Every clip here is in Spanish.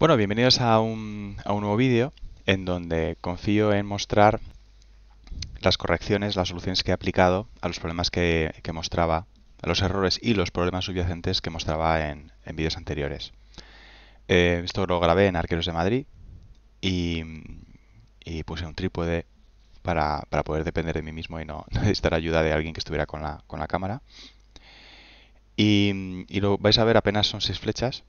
Bueno, bienvenidos a un, nuevo vídeo en donde confío en mostrar las correcciones, las soluciones que he aplicado a los problemas que, mostraba, a los errores y los problemas subyacentes que mostraba en, vídeos anteriores. Eh, esto lo grabé en Arqueros de Madrid y, puse un trípode para, poder depender de mí mismo y no necesitar ayuda de alguien que estuviera con la, cámara. Y, lo vais a ver, apenas son seis flechas.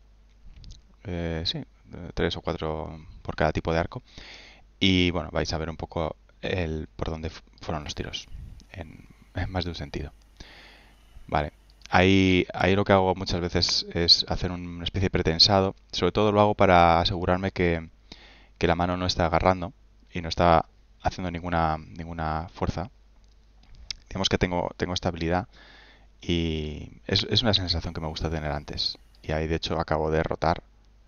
Eh, sí, tres o cuatro por cada tipo de arco. Y bueno, vais a ver un poco el, por dónde fueron los tiros, en, más de un sentido. Vale, ahí, ahí lo que hago muchas veces es hacer una especie de pretensado. Sobre todo lo hago para asegurarme que, la mano no está agarrando y no está haciendo ninguna, ninguna fuerza. Digamos que tengo, tengo esta y es, es una sensación que me gusta tener antes. Y ahí de hecho acabo de rotar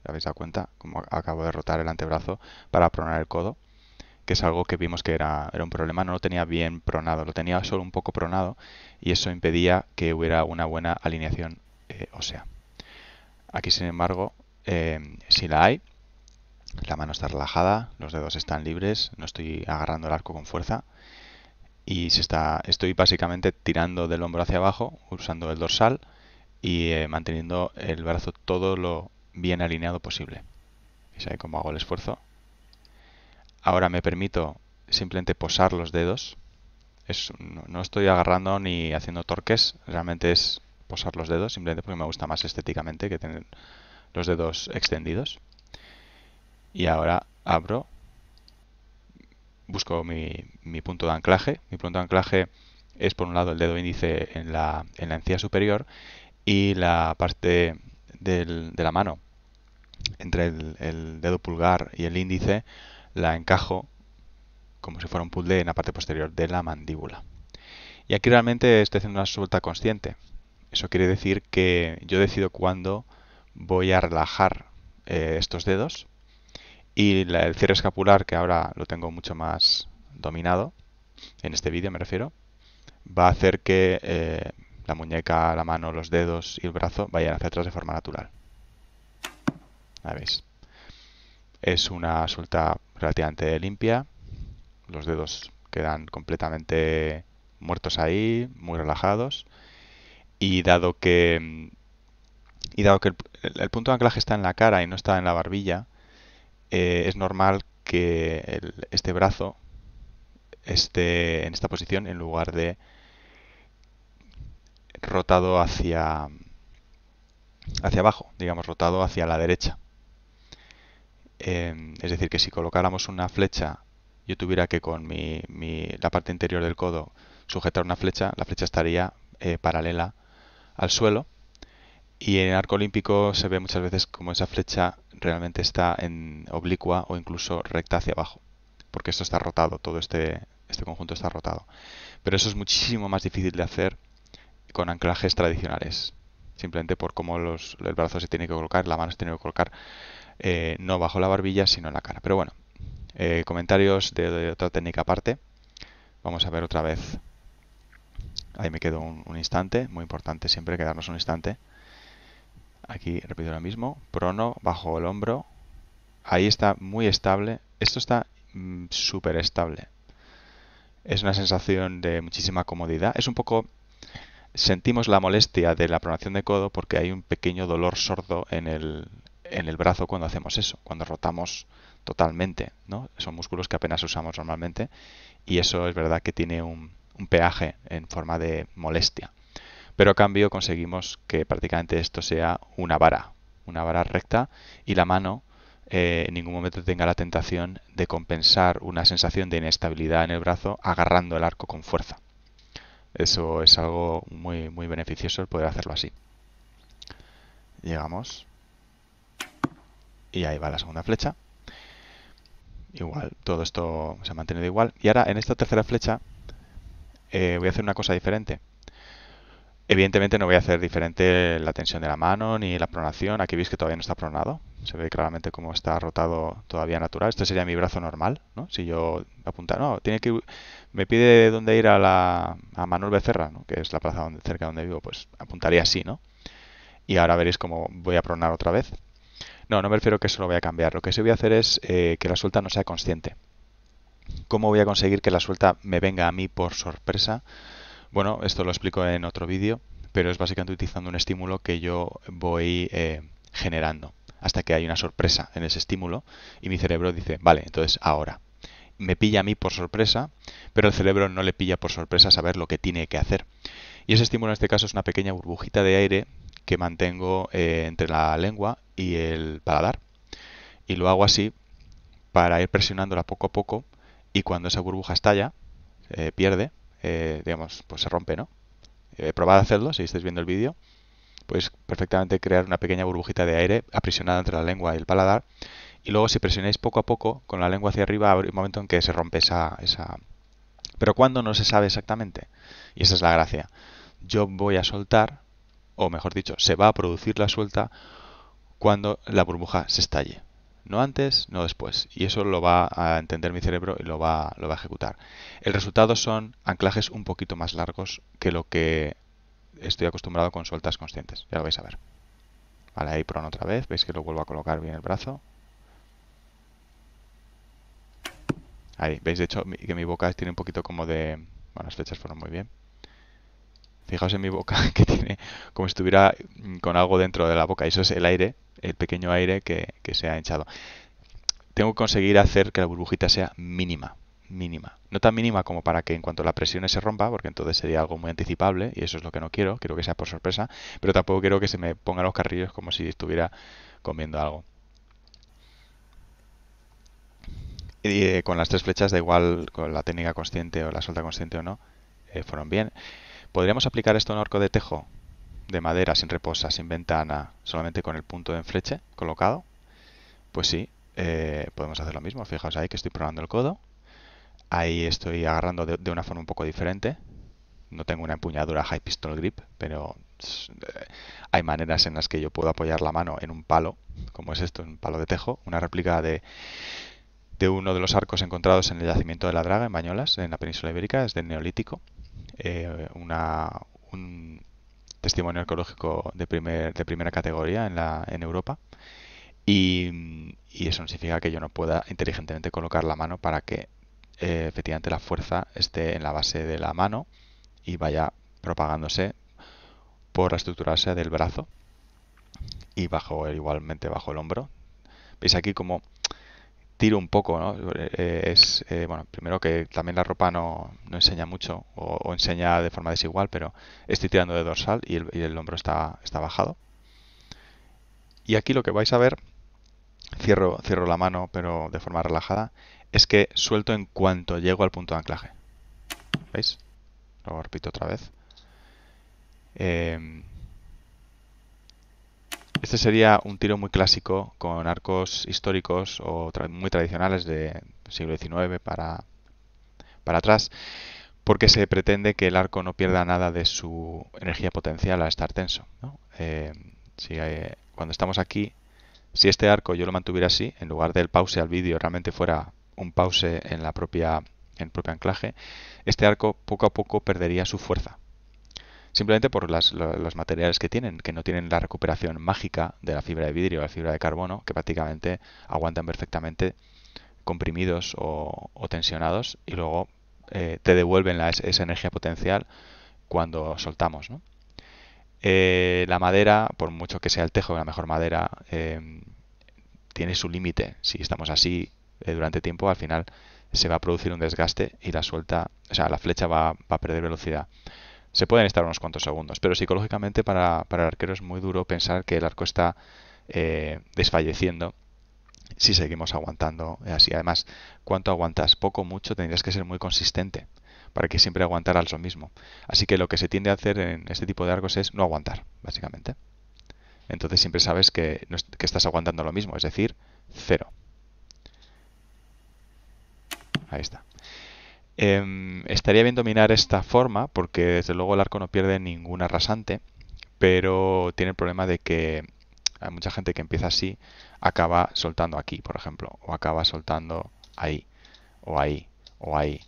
¿Ya habéis dado cuenta? Como acabo de rotar el antebrazo para pronar el codo, que es algo que vimos que era, un problema. No lo tenía bien pronado, lo tenía solo un poco pronado y eso impedía que hubiera una buena alineación eh, ósea. Aquí, sin embargo, eh, si la hay, la mano está relajada, los dedos están libres, no estoy agarrando el arco con fuerza y está, estoy básicamente tirando del hombro hacia abajo, usando el dorsal y eh, manteniendo el brazo todo lo bien alineado posible. ¿Veis ahí cómo hago el esfuerzo? Ahora me permito simplemente posar los dedos. no, estoy agarrando ni haciendo torques, realmente es posar los dedos, simplemente porque me gusta más estéticamente que tener los dedos extendidos. Y ahora abro, busco mi, punto de anclaje. Mi punto de anclaje es por un lado el dedo índice en la, en la encía superior y la parte de la mano, entre el, dedo pulgar y el índice, la encajo como si fuera un puzzle en la parte posterior de la mandíbula. Y aquí realmente estoy haciendo una suelta consciente. Eso quiere decir que yo decido cuándo voy a relajar eh, estos dedos y el cierre escapular, que ahora lo tengo mucho más dominado, en este vídeo me refiero, va a hacer que eh, la muñeca, la mano, los dedos y el brazo vayan hacia atrás de forma natural. Es una suelta relativamente limpia. Los dedos quedan completamente muertos ahí, muy relajados. Y dado que, y dado que el, punto de anclaje está en la cara y no está en la barbilla, eh, es normal que este brazo esté en esta posición en lugar de rotado hacia, hacia abajo, digamos, rotado hacia la derecha. Em, es decir, que si colocáramos una flecha, yo tuviera que con mi, la parte interior del codo sujetar una flecha, la flecha estaría eh, paralela al suelo. Y en el arco olímpico se ve muchas veces como esa flecha realmente está en oblicua o incluso recta hacia abajo, porque esto está rotado, todo este, este conjunto está rotado. Pero eso es muchísimo más difícil de hacer con anclajes tradicionales. Simplemente por cómo el brazo se tiene que colocar, la mano se tiene que colocar eh, no bajo la barbilla, sino en la cara. Pero bueno, eh, comentarios de, otra técnica aparte. Vamos a ver otra vez. Ahí me quedo un, instante, muy importante siempre quedarnos un instante. Aquí repito lo mismo, prono bajo el hombro. Ahí está muy estable. Esto está mm, súper estable. Es una sensación de muchísima comodidad. Es un poco sentimos la molestia de la pronación de codo porque hay un pequeño dolor sordo en el, en el brazo cuando hacemos eso, cuando rotamos totalmente. ¿no? Son músculos que apenas usamos normalmente y eso es verdad que tiene un, peaje en forma de molestia. Pero a cambio conseguimos que prácticamente esto sea una vara, una vara recta y la mano eh, en ningún momento tenga la tentación de compensar una sensación de inestabilidad en el brazo agarrando el arco con fuerza. Eso es algo muy, muy beneficioso el poder hacerlo así. Llegamos. Y ahí va la segunda flecha. Igual, todo esto se ha mantenido igual. Y ahora en esta tercera flecha eh, voy a hacer una cosa diferente. Evidentemente no voy a hacer diferente la tensión de la mano ni la pronación. Aquí veis que todavía no está pronado. Se ve claramente cómo está rotado todavía natural. Este sería mi brazo normal, ¿no? Si yo apunta, no, tiene que me pide dónde ir a la a Manuel Becerra, que es la plaza donde, cerca donde vivo, pues apuntaría así, ¿no? Y ahora veréis cómo voy a pronar otra vez. No, no me refiero que eso lo voy a cambiar. Lo que sí voy a hacer es eh, que la suelta no sea consciente. ¿Cómo voy a conseguir que la suelta me venga a mí por sorpresa? Bueno, esto lo explico en otro vídeo, pero es básicamente utilizando un estímulo que yo voy eh, generando hasta que hay una sorpresa en ese estímulo y mi cerebro dice, vale, entonces ahora. Me pilla a mí por sorpresa, pero el cerebro no le pilla por sorpresa saber lo que tiene que hacer. Y ese estímulo en este caso es una pequeña burbujita de aire que mantengo eh, entre la lengua y el paladar. Y lo hago así para ir presionándola poco a poco y cuando esa burbuja estalla, eh, pierde, eh, digamos, pues se rompe, ¿no? he eh, probad a hacerlo si estáis viendo el vídeo. Podéis perfectamente crear una pequeña burbujita de aire aprisionada entre la lengua y el paladar. Y luego si presionáis poco a poco con la lengua hacia arriba, habrá un momento en que se rompe esa... esa... Pero cuando no se sabe exactamente. Y esa es la gracia. Yo voy a soltar, o mejor dicho, se va a producir la suelta cuando la burbuja se estalle. No antes, no después. Y eso lo va a entender mi cerebro y lo va, lo va a ejecutar. El resultado son anclajes un poquito más largos que lo que estoy acostumbrado con sueltas conscientes. Ya lo vais a ver. Vale, ahí pron otra vez. Veis que lo vuelvo a colocar bien el brazo. Ahí, veis de hecho que mi boca tiene un poquito como de... Bueno, las flechas fueron muy bien. Fijaos en mi boca que tiene como si estuviera mm, con algo dentro de la boca. Eso es el aire, el pequeño aire que, se ha hinchado. Tengo que conseguir hacer que la burbujita sea mínima, mínima. No tan mínima como para que en cuanto la presión se rompa, porque entonces sería algo muy anticipable y eso es lo que no quiero, quiero que sea por sorpresa, pero tampoco quiero que se me pongan los carrillos como si estuviera comiendo algo. Y eh, con las tres flechas, da igual con la técnica consciente o la suelta consciente o no, eh, fueron bien. ¿Podríamos aplicar esto en un arco de tejo? De madera, sin reposa, sin ventana, solamente con el punto en fleche colocado. Pues sí, eh, podemos hacer lo mismo. Fijaos ahí que estoy probando el codo. Ahí estoy agarrando de, una forma un poco diferente. No tengo una empuñadura high pistol grip, pero eh, hay maneras en las que yo puedo apoyar la mano en un palo, como es esto, un palo de tejo, una réplica de, de uno de los arcos encontrados en el yacimiento de la Draga, en Bañolas, en la península ibérica, es del Neolítico. Eh, una, un testimonio arqueológico de, primer, de primera categoría en, la, en Europa. Y, eso no significa que yo no pueda inteligentemente colocar la mano para que eh, efectivamente la fuerza esté en la base de la mano y vaya propagándose por la estructura del brazo y bajo igualmente bajo el hombro. Veis aquí como tiro un poco, ¿no? Eh, es, eh, bueno, primero que también la ropa no, enseña mucho o, enseña de forma desigual, pero estoy tirando de dorsal y el, hombro está, está bajado. Y aquí lo que vais a ver, cierro, cierro la mano pero de forma relajada, es que suelto en cuanto llego al punto de anclaje. ¿Veis? Lo repito otra vez. Eh, este sería un tiro muy clásico con arcos históricos o muy tradicionales de siglo XIX para, para atrás, porque se pretende que el arco no pierda nada de su energía potencial al estar tenso. Eh, si, cuando estamos aquí, si este arco yo lo mantuviera así, en lugar del pause al vídeo realmente fuera un pause en la propia en propio anclaje, este arco poco a poco perdería su fuerza simplemente por los materiales que tienen, que no tienen la recuperación mágica de la fibra de vidrio o la fibra de carbono, que prácticamente aguantan perfectamente comprimidos o, tensionados y luego eh, te devuelven esa energía potencial cuando soltamos. Eh, la madera, por mucho que sea el tejo, la mejor madera, eh, tiene su límite. Si estamos así durante tiempo, al final se va a producir un desgaste y la suelta, o sea, la flecha va a perder velocidad se pueden estar unos cuantos segundos, pero psicológicamente para, el arquero es muy duro pensar que el arco está eh, desfalleciendo si seguimos aguantando así. Además, ¿cuánto aguantas? Poco, o mucho, tendrías que ser muy consistente para que siempre aguantaras lo mismo. Así que lo que se tiende a hacer en este tipo de arcos es no aguantar, básicamente. Entonces siempre sabes que, que estás aguantando lo mismo, es decir, cero. Ahí está. Em, estaría bien dominar esta forma porque desde luego el arco no pierde ninguna rasante, pero tiene el problema de que hay mucha gente que empieza así, acaba soltando aquí, por ejemplo, o acaba soltando ahí, o ahí, o ahí,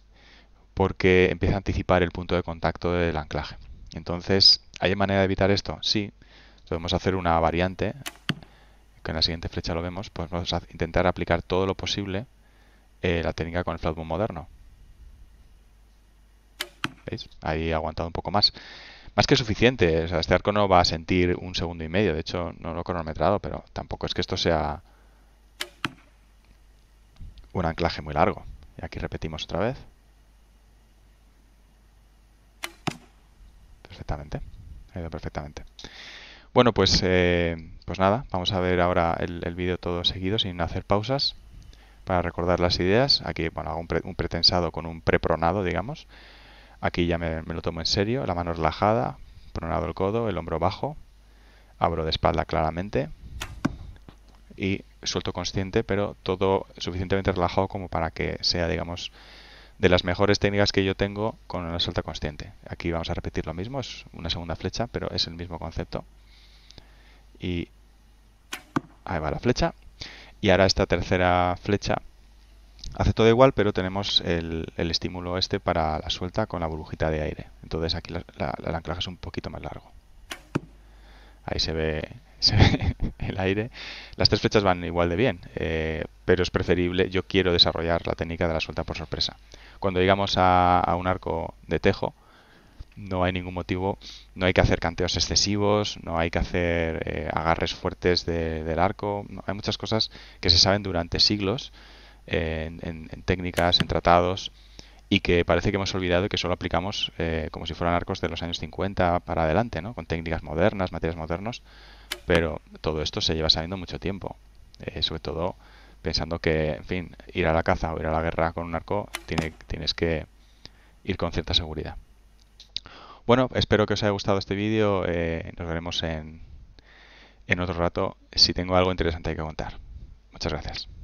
porque empieza a anticipar el punto de contacto del anclaje. Entonces, ¿hay manera de evitar esto? Sí, podemos hacer una variante, que en la siguiente flecha lo vemos, pues vamos a intentar aplicar todo lo posible eh, la técnica con el flatboom moderno. Ahí ha aguantado un poco más. Más que suficiente. este arco no va a sentir un segundo y medio. De hecho, no lo he cronometrado, pero tampoco es que esto sea un anclaje muy largo. Y aquí repetimos otra vez. Perfectamente. Ha ido perfectamente. Bueno, pues, eh, pues nada, vamos a ver ahora el, vídeo todo seguido sin hacer pausas para recordar las ideas. Aquí, bueno, hago un pretensado con un prepronado, digamos. Aquí ya me, lo tomo en serio, la mano relajada, pronado el codo, el hombro bajo, abro de espalda claramente y suelto consciente, pero todo suficientemente relajado como para que sea, digamos, de las mejores técnicas que yo tengo con una suelta consciente. Aquí vamos a repetir lo mismo, es una segunda flecha, pero es el mismo concepto. Y ahí va la flecha. Y ahora esta tercera flecha hace todo igual, pero tenemos el, el, estímulo este para la suelta con la burbujita de aire. Entonces aquí la, la, anclaje es un poquito más largo. Ahí se ve, se ve el aire. Las tres flechas van igual de bien, eh, pero es preferible, yo quiero desarrollar la técnica de la suelta por sorpresa. Cuando llegamos a, un arco de tejo, no hay ningún motivo, no hay que hacer canteos excesivos, no hay que hacer eh, agarres fuertes del arco, hay muchas cosas que se saben durante siglos en, técnicas, en tratados, y que parece que hemos olvidado que solo aplicamos eh, como si fueran arcos de los años 50 para adelante, ¿no? con técnicas modernas, materias modernas pero todo esto se lleva sabiendo mucho tiempo, eh, sobre todo pensando que, en fin, ir a la caza o ir a la guerra con un arco tiene, tienes que ir con cierta seguridad. Bueno, espero que os haya gustado este vídeo, eh, nos veremos en, en otro rato si tengo algo interesante que contar. Muchas gracias.